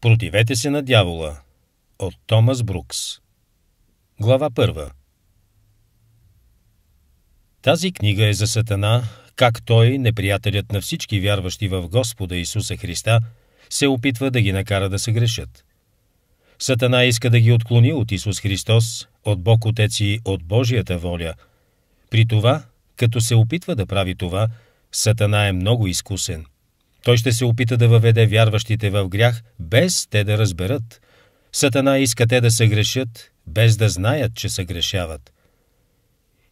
Противете се на дявола от Томас Брукс Глава първа Тази книга е за Сатана, как той, неприятелят на всички вярващи в Господа Исуса Христа, се опитва да ги накара да се грешат. Сатана иска да ги отклони от Исус Христос, от Бог Отец и от Божията воля. При това, като се опитва да прави това, Сатана е много изкусен – той ще се опита да въведе вярващите в грях, без те да разберат. Сатана иска те да се грешат, без да знаят, че се грешават.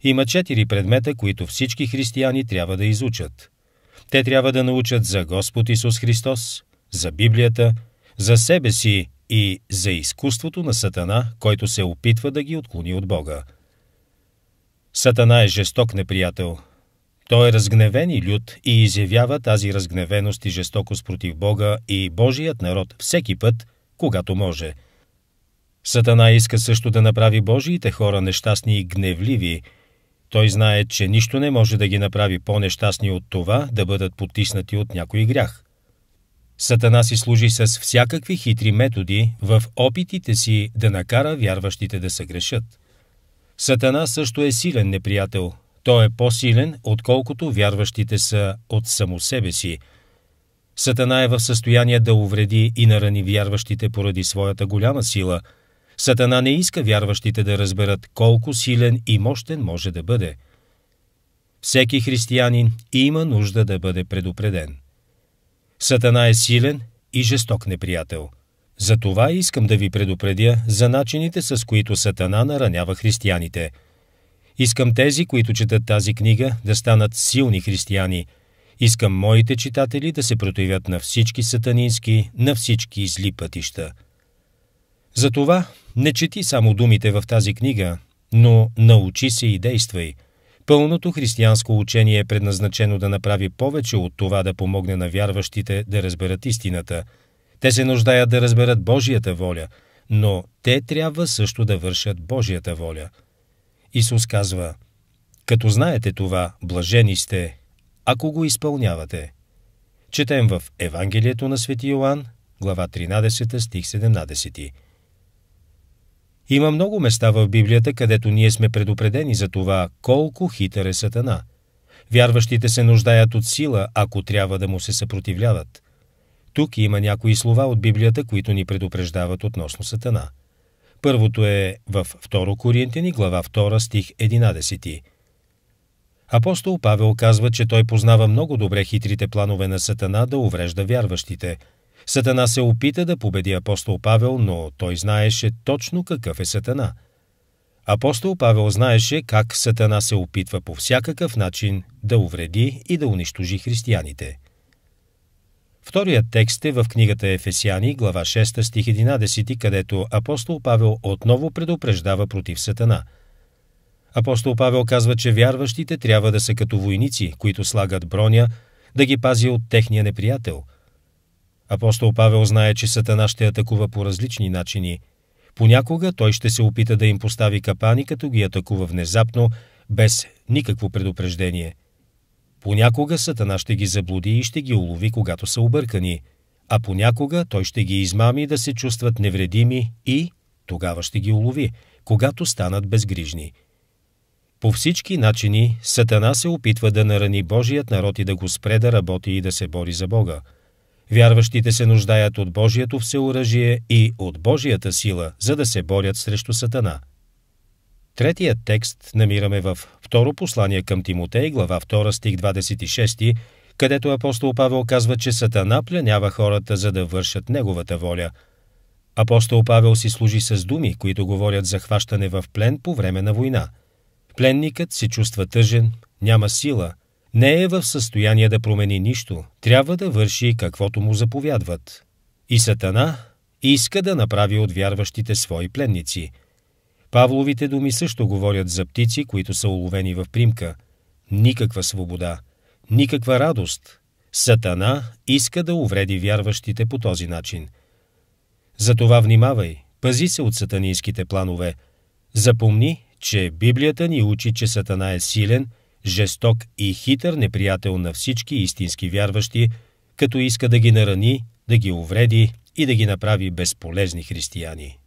Има четири предмета, които всички християни трябва да изучат. Те трябва да научат за Господ Исус Христос, за Библията, за себе си и за изкуството на Сатана, който се опитва да ги отклони от Бога. Сатана е жесток неприятел – той е разгневен и лют и изявява тази разгневеност и жестокост против Бога и Божият народ всеки път, когато може. Сатана иска също да направи Божиите хора нещастни и гневливи. Той знае, че нищо не може да ги направи по-нещастни от това да бъдат потиснати от някой грях. Сатана си служи с всякакви хитри методи в опитите си да накара вярващите да се грешат. Сатана също е силен неприятел – той е по-силен, отколкото вярващите са от само себе си. Сатана е в състояние да увреди и нарани вярващите поради своята голяма сила. Сатана не иска вярващите да разберат колко силен и мощен може да бъде. Всеки християнин има нужда да бъде предупреден. Сатана е силен и жесток неприятел. Затова искам да ви предупредя за начините, с които Сатана наранява християните – Искам тези, които четат тази книга, да станат силни християни. Искам моите читатели да се противят на всички сатанински, на всички зли пътища. Затова не чети само думите в тази книга, но научи се и действай. Пълното християнско учение е предназначено да направи повече от това да помогне на вярващите да разберат истината. Те се нуждаят да разберат Божията воля, но те трябва също да вършат Божията воля – Исус казва, като знаете това, блажени сте, ако го изпълнявате. Четем в Евангелието на Свети Йоан, глава 13, стих 17. Има много места в Библията, където ние сме предупредени за това колко хитър е Сатана. Вярващите се нуждаят от сила, ако трябва да му се съпротивляват. Тук има някои слова от Библията, които ни предупреждават относно Сатана. Първото е във 2 Коринтини, глава 2, стих 11. Апостол Павел казва, че той познава много добре хитрите планове на Сатана да уврежда вярващите. Сатана се опита да победи апостол Павел, но той знаеше точно какъв е Сатана. Апостол Павел знаеше как Сатана се опитва по всякакъв начин да увреди и да унищожи християните – Вторият текст е в книгата Ефесяни, глава 6, стих 11, където апостол Павел отново предупреждава против Сатана. Апостол Павел казва, че вярващите трябва да са като войници, които слагат броня, да ги пази от техния неприятел. Апостол Павел знае, че Сатана ще атакува по различни начини. Понякога той ще се опита да им постави капани, като ги атакува внезапно, без никакво предупреждение – Понякога Сатана ще ги заблуди и ще ги улови, когато са объркани, а понякога той ще ги измами да се чувстват невредими и тогава ще ги улови, когато станат безгрижни. По всички начини Сатана се опитва да нарани Божият народ и да го спре да работи и да се бори за Бога. Вярващите се нуждаят от Божието всеоръжие и от Божията сила, за да се борят срещу Сатана – Третия текст намираме в Второ послание към Тимотей, глава 2, стих 26, където апостол Павел казва, че Сатана пленява хората, за да вършат неговата воля. Апостол Павел си служи с думи, които говорят за хващане в плен по време на война. Пленникът се чувства тъжен, няма сила, не е в състояние да промени нищо, трябва да върши каквото му заповядват. И Сатана иска да направи от вярващите свои пленници – Павловите думи също говорят за птици, които са уловени в примка. Никаква свобода, никаква радост. Сатана иска да увреди вярващите по този начин. Затова внимавай, пази се от сатанинските планове. Запомни, че Библията ни учи, че Сатана е силен, жесток и хитър неприятел на всички истински вярващи, като иска да ги нарани, да ги увреди и да ги направи безполезни християни.